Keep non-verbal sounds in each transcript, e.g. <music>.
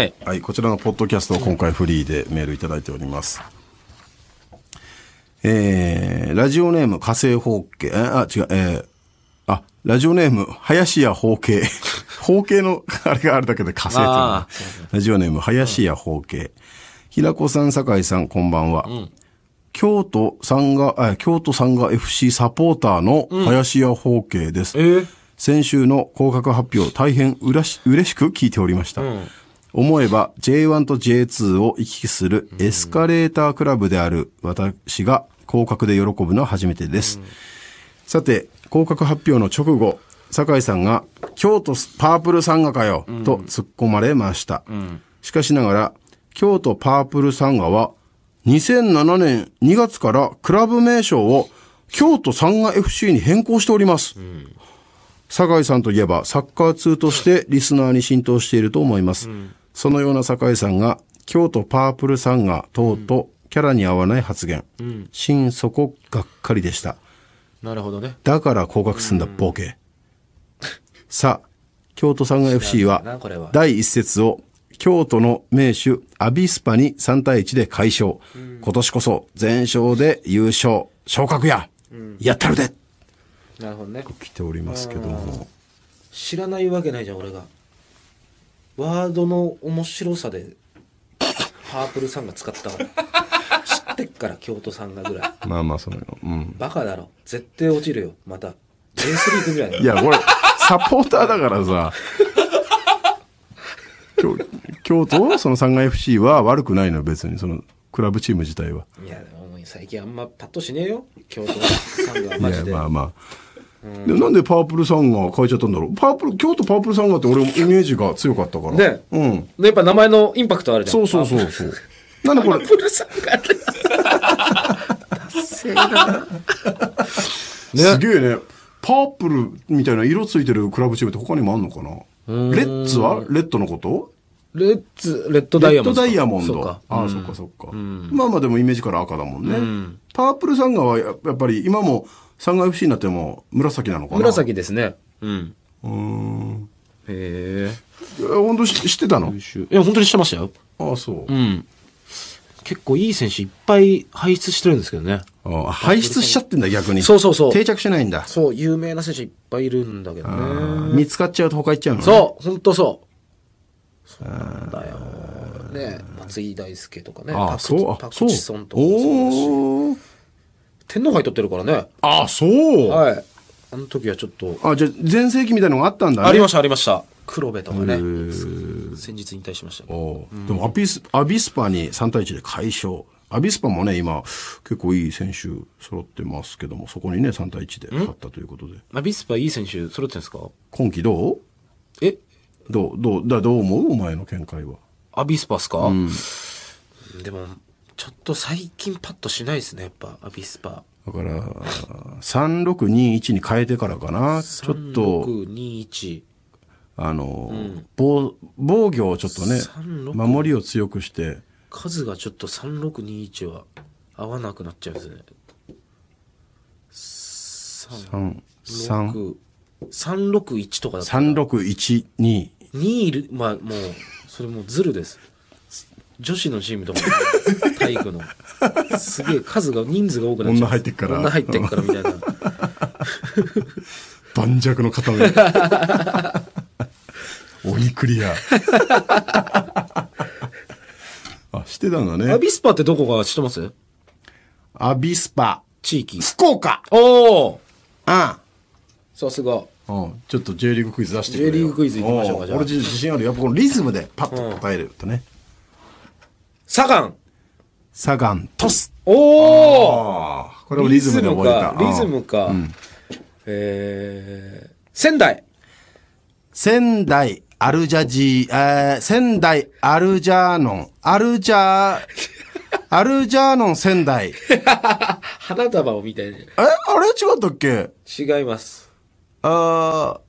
はい、はい、こちらのポッドキャストを今回フリーでメールいただいております。えー、ラジオネーム火星方形、あ、違う、えー、あ、ラジオネーム、林家方形。方 <laughs> 形の、あれがあるだけで火星とラジオネーム、林家方形。うん、平子さん、酒井さん、こんばんは。うん、京都さんが、京都さんが FC サポーターの林家宝形です。うん先週の広角発表、大変うらし、嬉しく聞いておりました。思えば J1 と J2 を行き来するエスカレータークラブである私が広角で喜ぶのは初めてです。さて、広角発表の直後、酒井さんが、京都パープルサンガかよ、と突っ込まれました。しかしながら、京都パープルサンガは、2007年2月からクラブ名称を京都サンガ FC に変更しております。酒井さんといえばサッカー通としてリスナーに浸透していると思います。うん、そのような酒井さんが、京都パープルさんがとうとうキャラに合わない発言。うん、心底がっかりでした。なるほどね。だから降格すんだ、ボケ。さあ、京都んが FC は、第一節を京都の名手アビスパに3対1で快勝。うん、今年こそ全勝で優勝。昇格や、うん、やったるでなるほどね。来ておりますけども。知らないわけないじゃん、俺が。ワードの面白さでパープルさんが使ったの知ってっから京都さんがぐらいまあまあそのよ、うん、バカだろ絶対落ちるよまた J3 組だよいや俺サポーターだからさ京京都その三階 FC は悪くないの別にそのクラブチーム自体はいやでも最近あんまパッとしねえよ京都さんがいマジやでまあまあで、なんでパープルサンガー変えちゃったんだろうパープル、京都パープルサンガーって俺もイメージが強かったから。ね。うん。で、やっぱ名前のインパクトあるじゃん。そうそうそうそう。なんでこれ。パープルサンガーって。<laughs> すげえね。パープルみたいな色ついてるクラブチームって他にもあんのかなレッツはレッドのことレッツ、レッドダイヤモンド。レッドダイヤモンド。ああ、そっかそっか。まあまあでもイメージから赤だもんね。パープルサンガはやっぱり今もサンガ FC になっても紫なのかな紫ですね。うん。うん。へえ。本当知ってたのいや、本当に知ってましたよ。ああ、そう。うん。結構いい選手いっぱい輩出してるんですけどね。ああ輩出しちゃってんだ逆に。そうそうそう。定着しないんだ。そう、有名な選手いっぱいいるんだけどね。見つかっちゃうと他行っちゃうの、そう、本当そう。そうなんだよ。ね、松井大輔とかね、ああそうあパクチソンとかそうだし。天皇杯取ってるからね。あそう、はい。あの時はちょっと、あじゃあ全盛期みたいなのがあったんだねありました、ありました。黒部とかね、先日引退しましたけど。おでもアビスアビスパに3対1で快勝アビスパもね今結構いい選手揃ってますけどもそこにね3対1で勝ったということでアビスパいい選手揃ってんですか今季どうえどう、どう、だどう思うお前の見解は。アビスパっすか、うん、でも、ちょっと最近パッとしないですね、やっぱ、アビスパ。だから、3621に変えてからかな。ちょっと。3621。あの、うん、防、防御をちょっとね、守りを強くして。数がちょっと3621は合わなくなっちゃうんですね。3、3。361とかだったら。3612。ニーいるまあもうそれもうズルです女子のチームとか体育のすげえ数が人数が多くなっちゃう女入ってっから女入ってっからみたいな <laughs> 盤石の片目鬼クリアあしてたんだねアビスパってどこか知ってますアビスパ地域福岡おおああさすがうん、ちょっと J リーグクイズ出してくれよ J リーグクイズいきましょうかじゃあ俺自信あるやっぱこのリズムでパッと答えるとね、サガンサガントスおおこれもリズムで覚えたリズムか、うん、えー、仙台仙台アルジャジー、えー、仙台アルジャーノン、アルジャー、<laughs> アルジャーノン仙台。花束をみたいな。えあれ違ったっけ違います。あ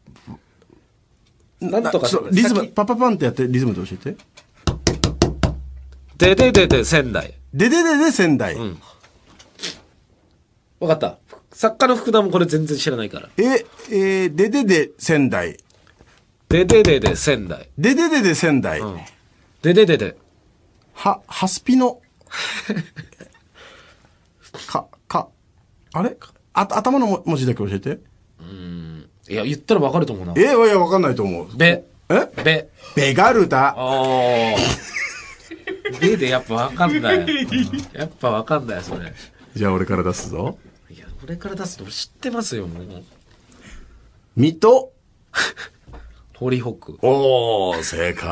なんとかリズムパパパンってやってリズムで教えてでででで仙台でででで仙台、うん、分かった作家の福田もこれ全然知らないからええー、ででで仙台でででで仙台でででで仙台、うん、ででででははすぴの <laughs> かかあれあ頭の文字だけ教えてうんいや、言ったらわかると思うな。えいや、わかんないと思う。べ。えべ。ベガルだ。おー。べ <laughs> でやっぱわかんない。やっぱわかんない、それ。じゃあ俺から出すぞ。いや、俺から出すと知ってますよ、もう。水戸。<laughs> ホーリーホック。おー、正解。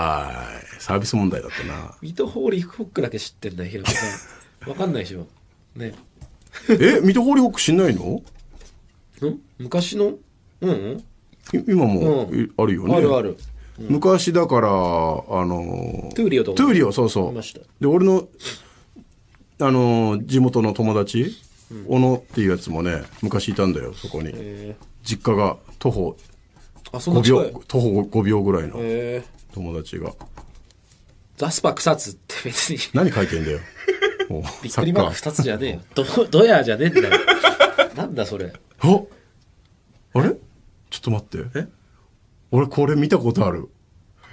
サービス問題だったな。水戸ホーリーホックだけ知ってんだ、ヒロさん。わかんないでしょ。ね。え、水戸ホーリーホック知んないのん昔のうん、今もあるよね、あるある、昔だからあのトゥーリオとトゥーリオそうそうで俺のあの地元の友達、小野っていうやつもね昔いたんだよそこに実家が徒歩あそな徒歩5秒ぐらいの友達がザスパ草津って別に何書いてんだよビックリマーク2つじゃねえよドドヤじゃねえんだよなんだそれあ <laughs> あれちょっと待って。え俺これ見たことある。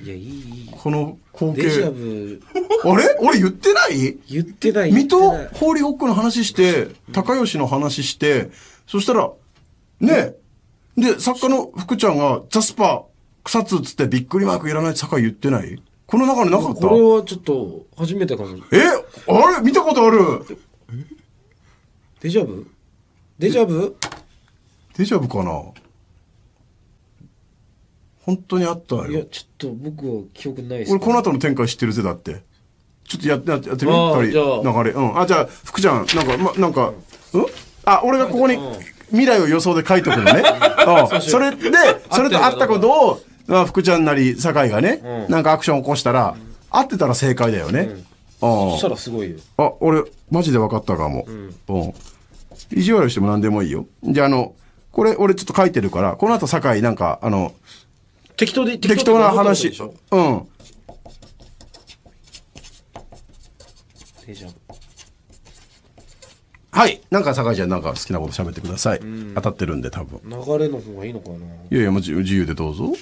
いや、いい。いい。この光景。デジャブ。<laughs> あれ俺言ってない言ってない。水戸ホーリーホックの話して、高吉の話して、そしたら、ねえ。で、作家の福ちゃんが、ザスパ、草津つってびっくりマークいらないって坂言ってないこの中になかったこれはちょっと、初めてかも。えあれ見たことあるデジャブデジャブデジャブかな本当にあったよ。いや、ちょっと僕は記憶ないです、ね、俺この後の展開知ってるぜ、だって。ちょっとやって、やってみぱり、流れ。うん。あ、じゃあ、福ちゃん、なんか、ま、なんか、うんあ、俺がここに未来を予想で書いとくのね。<laughs> うん。それで、それとあったことを、まあ、福ちゃんなり、酒井がね、うん、なんかアクション起こしたら、うん、ってたら正解だよね。うん、あそしたらすごいよ。あ、俺、マジで分かったかも。うん。うん、意地悪しても何でもいいよ。じゃあ、あの、これ、俺ちょっと書いてるから、この後酒井、なんか、あの、適当で適当な話うんはいなんか酒井ちゃんなんか好きなこと喋ってください、当たってるんで多分流れの方がいいのかないやいやもう自由でどうぞ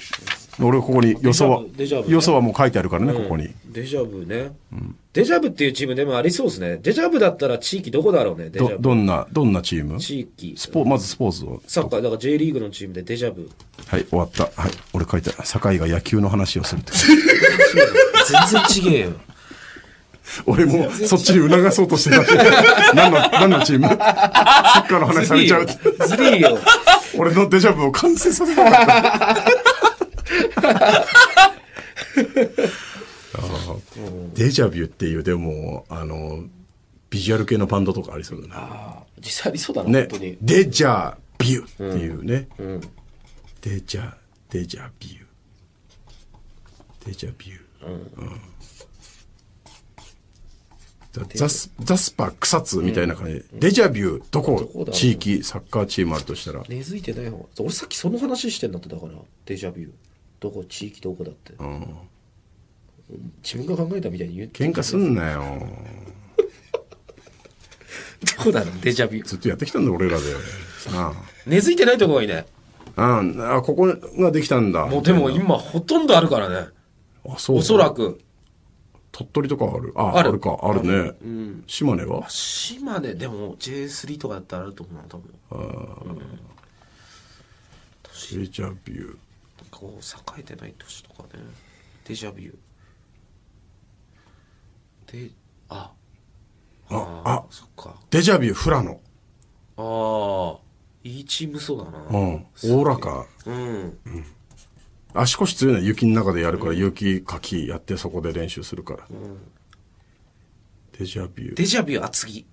俺ここに予想は予想はもう書いてあるからね、ここにデジャブね、うんデジャブっていうチームでもありそうですね。デジャブだったら地域どこだろうね、デジャブ。ど、どんな、どんなチーム地域。スポまずスポーツを。サッカー、だから J リーグのチームでデジャブ。はい、終わった。はい、俺書いた。酒井が野球の話をするって。全然違えよ。<laughs> 俺もそっちに促そうとしてた <laughs> 何の、何のチーム <laughs> サッカーの話されちゃう。ずりーよ。俺のデジャブを完成させたかった。デジャビュっていうでもあのビジュアル系のバンドとかありそうだな実際ありそうだな、ね、本当にデジャビュっていうね、うんうん、デジャデジャビュデジャビュ、うんうんザスザスパ草津みたいな感じで、うんうん、デジャビューどこ地域サッカーチームあるとしたら根付いてないよ俺さっきその話してんだってだからデジャビューどこ地域どこだって、うん、自分が考えたみたいに言って喧嘩すんなよどうろうデジャビューずっとやってきたんだ俺らでああ根付いてないとこがいいねああここができたんだもうでも今ほとんどあるからねあそうおそらく鳥取とかあるああるかあるね、うん、島根は島根でも J3 とかだったらあると思うな多分ああ、うん、デジャビューこう栄えてない年とかねデジャビューであああそっかデジャビュー、フラノああいいチームそうだなうんおおらかうん、うん、足腰強いのは雪の中でやるから、うん、雪かきやってそこで練習するから、うん、デジャビューデジャビュー厚木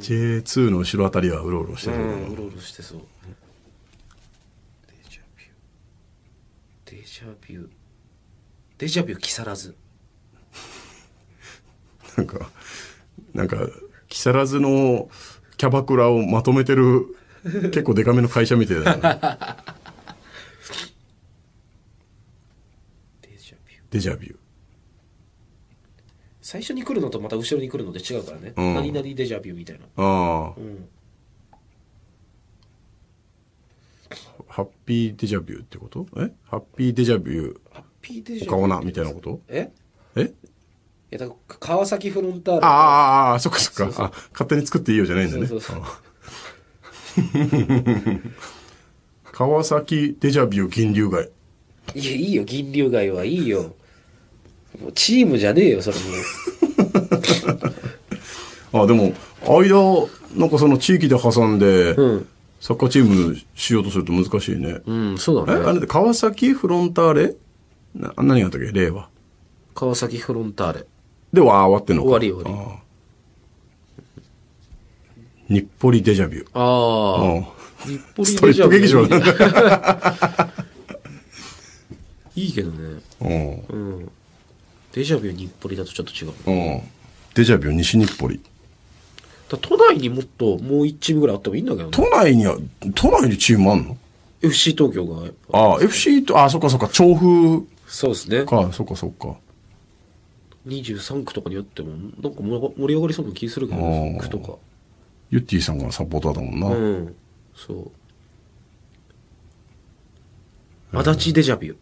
J2 <laughs> の後ろあたりはうろうろしてそう、うん、うろうろしてそうデジャビューデジャビューデジャビュー木更津。<laughs> なんか、なんか、木更津のキャバクラをまとめてる、結構デカめの会社みたいだな。<laughs> デジャビュー。デジャビュー。最初に来るのとまた後ろに来るので違うからね。うん、何々デジャビューみたいな。ああ。ハッピーデジャビューってことえハッピーデジャビュー。ピーお顔な、みたいなことえええだ川崎フロンターレ。ああ、そっかそっかそうそう。勝手に作っていいよじゃないんだね。そうそうそう <laughs> 川崎デジャビュー銀流街。いや、いいよ、銀流街はいいよ。チームじゃねえよ、それも。<laughs> あ、でも、間、なんかその地域で挟んで、うん、サッカーチームしようとすると難しいね。うん、そうだね。あれで川崎フロンターレな何があったっけ令和。川崎フロンターレ。で、わあ終わってんのか。終わり終わり。日暮里デジャビュー。ああ。日暮里ストリップ劇場 <laughs> いいけどね。うん。デジャビュー日暮里だとちょっと違う。うん。デジャビュー西日暮里。都内にもっともう1チームぐらいあってもいいんだけどね。都内には、都内にチームあんの ?FC 東京が。ああ、FC と、ああ、そっかそっか、調布そうですね。か、そっかそっか。23区とかによっても、なんか盛り上がりそうな気するけど、ね、区とか。ユッティさんがサポーターだもんな。うん。そう。足立デジャビュー。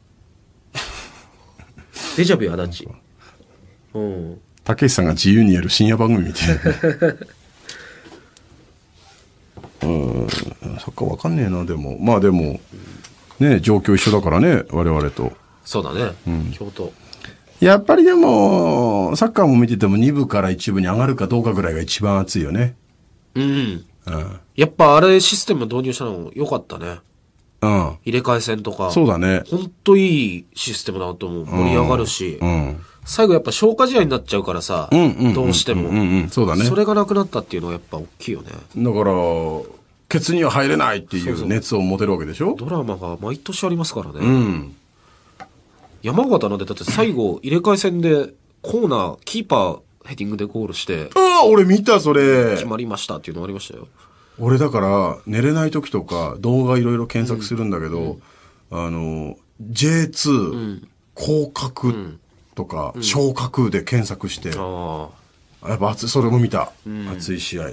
デジャビュー足立。うん。たけしさんが自由にやる深夜番組みたいな。うん、そっかわかんねえな、でも。まあでも、ね、状況一緒だからね、我々と。そうだね、うん、京都やっぱりでもサッカーも見てても2部から1部に上がるかどうかぐらいが一番熱いよねうん、うん、やっぱあれシステム導入したのよかったねうん、入れ替え戦とか。そうだね。ほんといいシステムだと思う。盛り上がるし。うん、最後やっぱ消化試合になっちゃうからさ、うん、どうしても、うんうんそうだね。それがなくなったっていうのはやっぱ大きいよね。だから、ケツには入れないっていう熱を持てるわけでしょそドラマが毎年ありますからね。うん。山形なんでだって最後入れ替え戦でコーナーキーパーヘディングでゴールしてああ俺見たそれ決まりましたっていうのありましたよ俺だから寝れない時とか動画いろいろ検索するんだけど、うん、あの J2、降格とか、昇格で検索して、ああやっぱ熱それも見た、熱い試合あ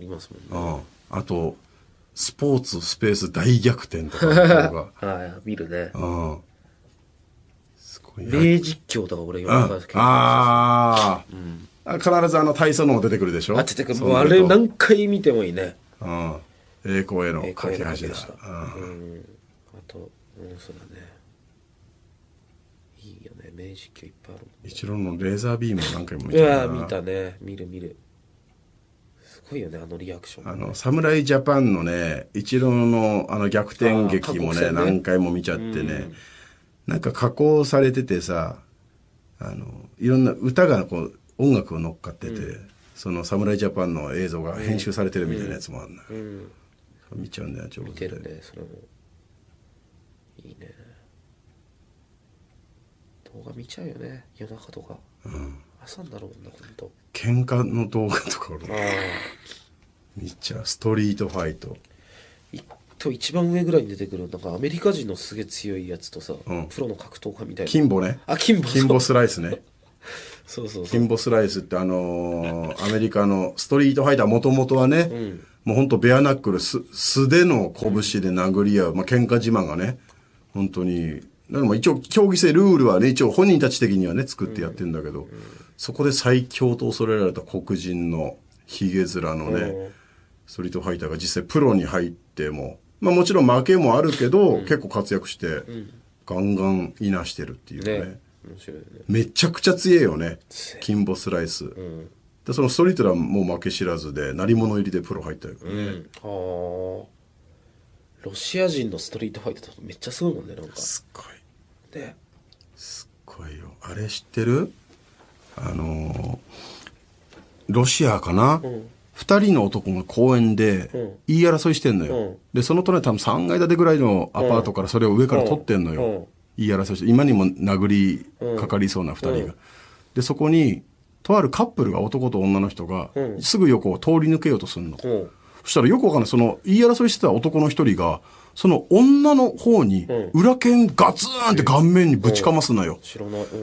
りますもんねああとスポーツスペース大逆転とかの動画はい <laughs> 見るねうん霊実況とか俺、よく結構ああ、必ずあの体操のも出てくるでしょあ、出てくる。もうあれ何回見てもいいね。うん。栄光への架け橋だ。うん。あと、うん、そうだね。いいよね。名実況いっぱいあるね。一郎のレーザービーム何回も見たな。いや、見たね。見る見る。すごいよね、あのリアクション、ね、あの、侍ジャパンのね、一郎のあの逆転劇もね、ね何回も見ちゃってね。うんなんか加工されててさあのいろんな歌がこう音楽を乗っかってて、うん、その侍ジャパンの映像が編集されてるみたいなやつもあるの、うん、うん、見ちゃうんだよちょうど見てるねそれもいいね動画見ちゃうよね夜中とか、うん、朝になるもんな本当喧嘩の動画とか俺見ちゃうストリートファイト一一番上ぐらいに出てくるなんかアメリカ人のすげえ強いやつとさ、うんプロの格闘家みたいな金ボねあボ。キ金ボスライスね <laughs> そうそうそう金棒スライスってあのーアメリカのストリートファイターもともとはね、もうほんとベアナックルす素手の拳で殴り合う、まあ、喧嘩自慢がね本当にだか一応競技性ルールはね一応本人たち的にはね作ってやってんだけど、そこで最強と恐れられた黒人のヒゲ面のね、ストリートファイターが実際プロに入ってもまあもちろん負けもあるけど、結構活躍して、ガンガンいなしてるっていうね。ね面白いね。めちゃくちゃ強えよね。金ボスライス。うんでそのストリートランも負け知らずで鳴り物入りでプロ入ったよね、うん、はあロシア人のストリートファイトとめっちゃすごいもんねなんかすっごいねすごいよあれ知ってるあのー、ロシアかな、うん、二人の男が公園で言い争いしてんのよ、うん、でその隣多分3階建てぐらいのアパートからそれを上から取ってんのよ、うんうん、言い争いして今にも殴りかかりそうな二人が、でそこにとあるカップルが男と女の人がすぐ横を通り抜けようとするの、そしたらよくわかんないその言い争いしてた男の一人がその女の方に裏剣ガツンって顔面にぶちかますなよ。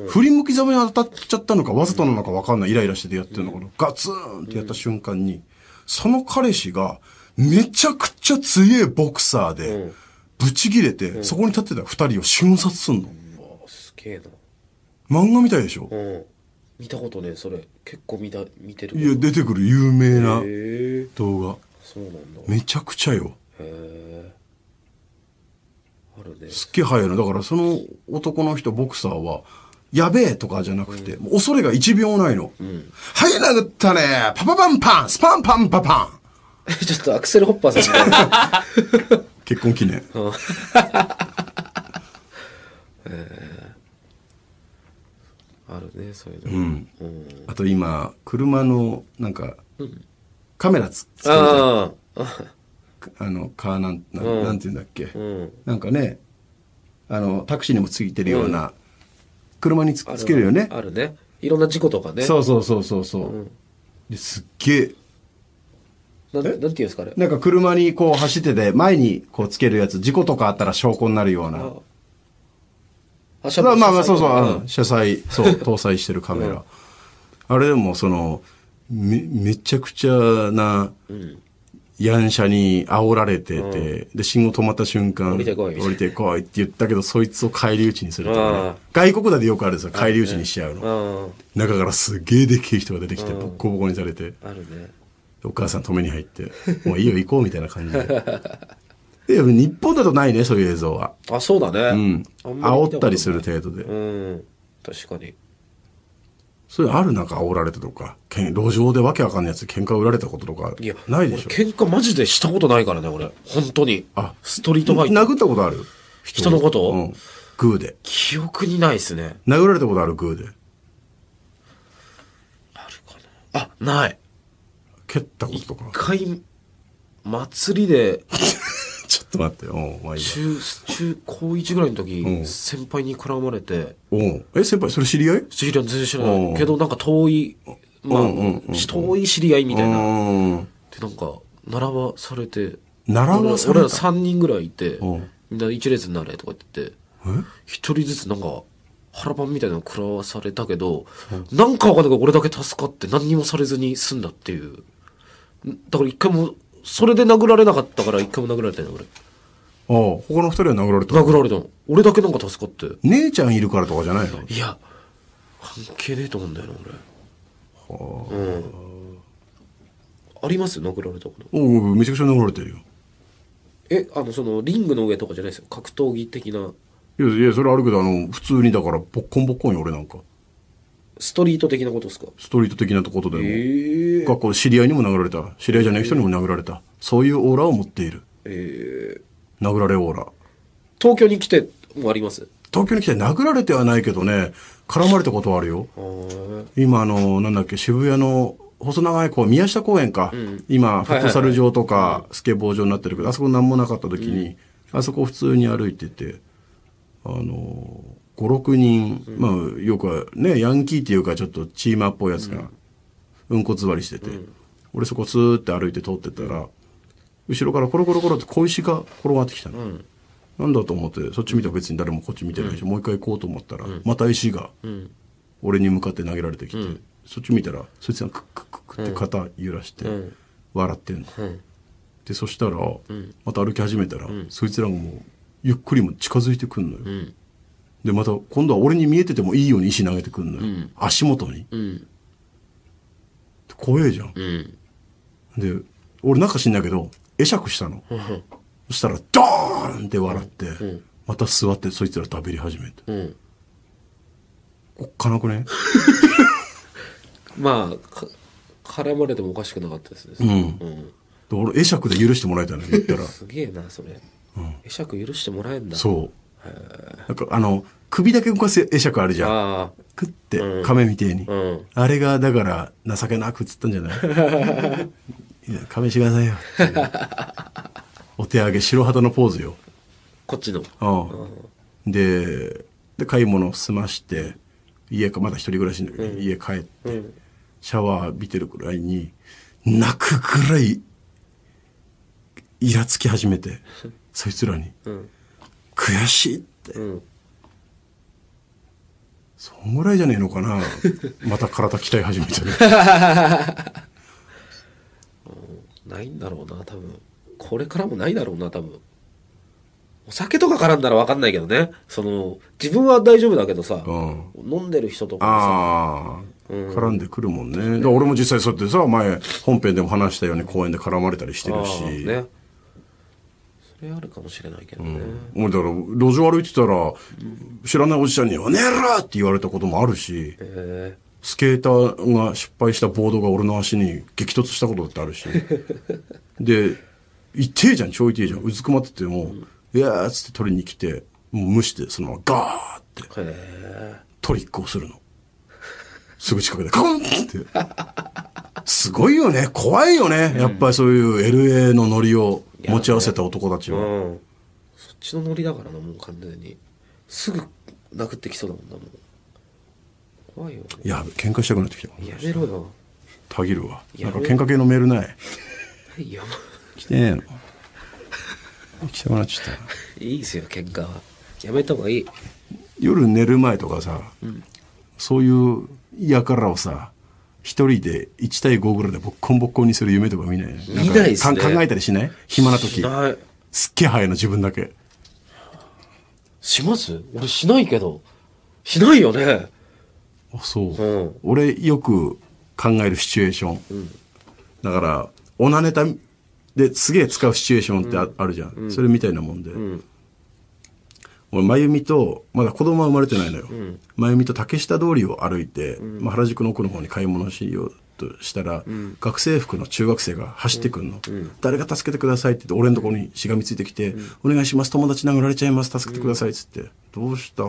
振り向きざめに当たっちゃったのかわざとなのかわかんない。イライラしててやってるのかな。ガツンってやった瞬間に、その彼氏がめちゃくちゃ強えボクサーで、ぶち切れて、そこに立ってた二人を瞬殺すんの。すげえな。漫画みたいでしょ、うん見たことねそれ結構見た見てるいや出てくる有名な動画そうなんだめちゃくちゃよへえころで。すっげえ早いの。だからその男の人、ボクサーは、やべえとかじゃなくて、うん、恐れが1秒ないの。うん、はい、なったねパパパンパンスパンパンパパンちょっとアクセルホッパーさんた <laughs> 結婚記念。う <laughs> んえー、あるね、そういうの。うん。うん、あと今、車の、なんか、カメラつつけるじゃん。あのカーなんな,、ん、なんていうんだっけ、うん、なんかねあのタクシーにもついてるような、車につつけるよねあるねいろんな事故とかねそうそうそうそうう、ん、すっげえななんていうんですかねなんか車にこう走ってて前にこうつけるやつ事故とかあったら証拠になるようなあまあまあまあそうそう、うん、車載そう <laughs> 搭載してるカメラ、うん、あれでもそのめめちゃくちゃな、うん、やんしゃに煽られてて、で、信号止まった瞬間、降りてこい。降りてこいって言ったけど、そいつを返り討ちにするとかね。外国だでよくあるんですよ、返り討ちにしちゃうの。中からすげえでっけえ人が出てきて、ボッコボコにされて。お母さん止めに入って、もういいよ行こうみたいな感じで。や <laughs> 日本だとないね、そういう映像は。あ、そうだね。うん。煽ったりする程度で。うん。確かに。それあるなんか煽られたとか、路上でわけわかんないやつ喧嘩売られたこととか、ないでしょ。喧嘩マジでしたことないからね、俺。本当に。あ、ストリートバイク。殴ったことある人のことうん、グーで。記憶にないですね。殴られたことあるグーで。あるかなあ、ない。蹴ったこととか。一回、祭りでっと待ってまあ、中中高一ぐらいの時先輩に絡まれてえ先輩それ知り合い知り合い全然知らないけどなんか遠いまあ、遠い知り合いみたいなでなんか並ばされて並ばされた俺ら3人ぐらいいてみんな一列になれとか言って一人ずつなんか腹パンみたいなの食らわされたけど、なんかわかんないけど俺だけ助かって何にもされずに済んだっていう。だから一回も、それで殴られなかったから一回も殴られてない俺。あ他の二人は殴られた。殴られたの。俺だけなんか助かって。姉ちゃんいるからとかじゃないのいや、関係ねえと思うんだよな、俺。はあ。うん。あります殴られたこと。おお、めちゃくちゃ殴られてるよ。え、あの、その、リングの上とかじゃないですよ。格闘技的な。いや、いや、それあるけど、あの、普通にだから、ボッコンボッコンよ、俺なんか。ストリート的なことですかストリート的なことでも。えー、学校知り合いにも殴られた。知り合いじゃない人にも殴られた。そういうオーラを持っている。ええー殴られオーラ。東京に来てもあります東京に来て殴られてはないけどね、絡まれたことはあるよ。今、あの、なんだっけ、渋谷の細長いこう宮下公園か、うん、今フットサル場とかスケボー場になってるけど、あそこ何もなかった時に、うん、あそこ普通に歩いててあの56人、うん、まあよくはねヤンキーっていうかちょっとチーマーっぽいやつがうんこ座ばりしてて、俺そこスーって歩いて通ってたら後ろからコロコロコロって小石が転がってきたの、うん、なんだと思ってそっち見たら別に誰もこっち見てないし、うん、もう一回行こうと思ったら、また石が俺に向かって投げられてきて、そっち見たらそいつがクックックって肩揺らして、笑ってんの、でそしたら、また歩き始めたら、そいつらがもうゆっくりも近づいてくんのよ、でまた今度は俺に見えててもいいように石投げてくんのよ、うん、足元に、うん、怖えじゃん、うん、で俺なんか死んだけど会釈したの。そしたら、ドーンって笑って、また座ってそいつら食べり始めて。うん、おっかなくね <laughs> まあ、絡まれてもおかしくなかったですね。うん。うん、俺、会釈で許してもらえたの <laughs> 言ったら。すげえな、それ。うん、会釈許してもらえんだ。そう。なんかあの、首だけ動かす会釈あるじゃん。クッて、うん、亀みてえに、うん。あれが、だから、情けなくつったんじゃない <laughs> 勘弁してくださいよ。お手上げ、白旗のポーズよ。こっちの。うん。で、で、買い物を済まして、家か、まだ一人暮らしだけど、うん、家帰って、うん、シャワー浴びてるくらいに、泣くくらい、イラつき始めて、<laughs> そいつらに、うん、悔しいって。そんぐらいじゃねえのかなまた体鍛え始めてる。<laughs> ないんだろうな、多分。これからもないだろうな、多分。お酒とか絡んだら分かんないけどね。その、自分は大丈夫だけどさ、うん、飲んでる人とかさ、うん。絡んでくるもんね。ね俺も実際そうやってさ、前、本編でも話したように公園で絡まれたりしてるし。ね。それあるかもしれないけどね。うん、だから、路上歩いてたら、知らないおじちゃんに、おねえろって言われたこともあるし。えースケーターが失敗したボードが俺の足に激突したことだってあるし <laughs> で痛えじゃん超痛えじゃんうずくまってても「いやー」っつって取りに来てもう無視でそのままガーってトリックをするのすぐ近くでカンってすごいよね怖いよね、やっぱりそういう LA のノリを持ち合わせた男たちは、ねうん、そっちのノリだからなもう完全にすぐ殴ってきそうだもんなもう怖いよ、いやべ喧嘩したくなってきたやめろよたぎるわなんか喧嘩系のメールないい <laughs> 来てねえの来てもらっちゃったいいですよ喧嘩はやめた方がいい夜寝る前とかさ、うん、そういうやからをさ一人で1対5ぐらいでボッコンボッコンにする夢とか見ない見ないっす、ね、考えたりしない暇な時すっげえ早いの自分だけします俺しないけどしないよねそう、うん、俺よく考えるシチュエーション、うん、だからオナネタですげえ使うシチュエーションってあ,、あるじゃん、うん、それみたいなもんで、俺まゆ美とまだ子供は生まれてないのよ、まゆ美と竹下通りを歩いて、まあ、原宿の奥の方に買い物しようとしたら、学生服の中学生が走ってくんの、誰が助けてくださいって言って俺のところにしがみついてきて、お願いします友達殴られちゃいます助けてくださいっつって、どうした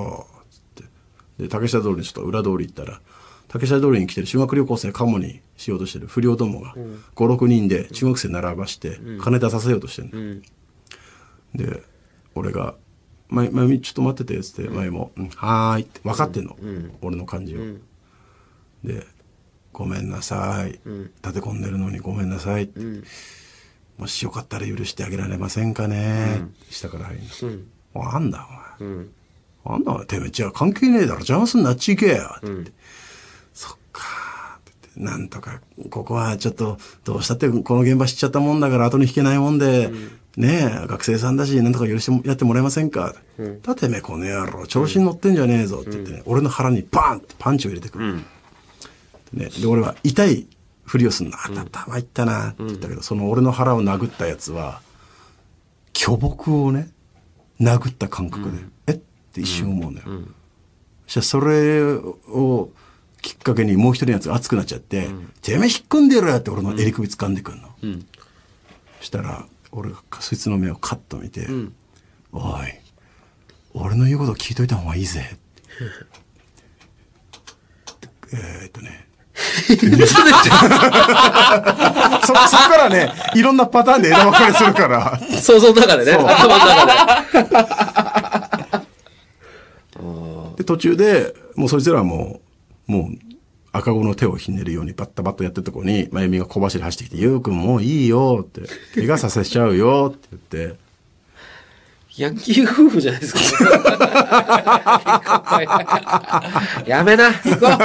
で竹下通りにちょっと裏通り行ったら竹下通りに来てる修学旅行生カモにしようとしてる不良どもが56人で中学生並ばして金出させようとしてる、んで俺が「前、前、ちょっと待ってて」っつって前も「はーい」って分かってんの、俺の感じを。で「ごめんなさい」立て込んでるのにごめんなさい」って。もしよかったら許してあげられませんかね、下から入るの、あんだお前、あんなてめえ、じゃあ関係ねえだろ、邪魔すんなっち行けよ。って、うん、そっかってなんとか、ここはちょっと、どうしたってこの現場知っちゃったもんだから後に引けないもんで、うん、ねえ、学生さんだし、なんとか許してやってもらえませんか。うん、だてめえ、この野郎、調子に乗ってんじゃねえぞって言ってね、俺の腹にバーンってパンチを入れてくる。ね、で、俺は痛いふりをすんな。頭いったなって言ったけど、その俺の腹を殴ったやつは、巨木をね、殴った感覚で。って一瞬思うのよ。うん、そそれをきっかけにもう一人のやつが熱くなっちゃって、うん、てめえ引っ込んでろよって俺の襟首掴んでくんの。うん、したら、俺がそいつの目をカッと見て、うん、おい、俺の言うこと聞いといた方がいいぜ。<laughs> えっとね。<laughs> そこからね、いろんなパターンで枝分かれするから。想像の中でね。頭の中で。で、途中で、もうそいつらはもう、もう、赤子の手をひねるようにバッタバッタやってるとこに、まゆみが小走り走ってきて、ゆうくんもういいよって、怪我させちゃうよって言って。ヤンキー夫婦じゃないですか。<laughs> やめな、行こう。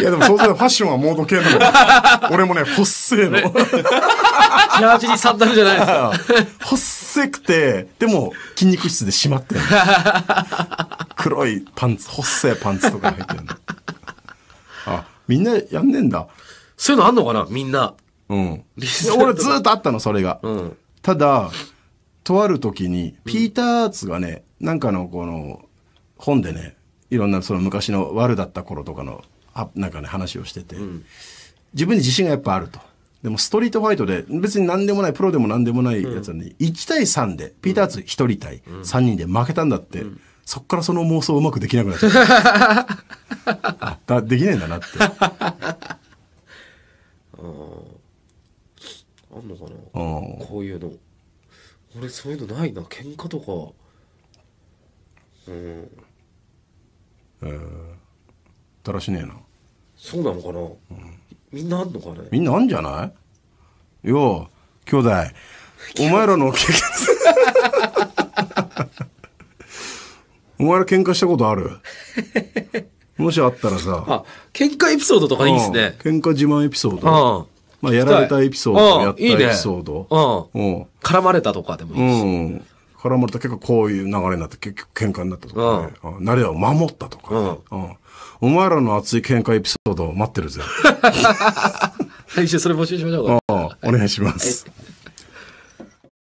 いやでもそうするとファッションはモード系なの。俺もね、<laughs> ほっせーの。<laughs> ジャージにサンダルじゃないですか。ほっせせくて、でも筋肉質で締まってる。<laughs> 黒いパンツ、細いパンツとか入ってるの。あ、みんなやんねんだ。そういうのあんのかなみんな。うん。俺ずーっとあったの、それが。うん。ただ、とある時に、ピーター・アーツがね、なんかのこの、本でね、いろんなその昔の悪だった頃とかの、あなんかね、話をしてて、自分に自信がやっぱあると。でもストリートファイトで、別に何でもない、プロでも何でもないやつなのに、1対3で、ピーターズ1人対3人で負けたんだって、そっからその妄想うまくできなくなっちゃった。<laughs> あだ、できねえんだなって。<laughs> あんのかなこういうの。俺そういうのないな。喧嘩とか。うん。うー、だらしねえな。そうなのかな、うんみんなあんのかねみんなあんじゃないよう、兄弟。お前らの経験 <laughs> お前ら喧嘩したことあるもしあったらさ。あ、喧嘩エピソードとかいいですね。喧嘩自慢エピソード。まあ、やられたエピソード、やったエピソード。いいね、絡まれたとかでもいいし。す。絡まれた結果こういう流れになって結局喧嘩になったとか、ね、うん、れを守ったとか、ね、うん、お前らの熱い喧嘩エピソード待ってるぜ。<laughs> 来週それ募集しましょうか。お願いします。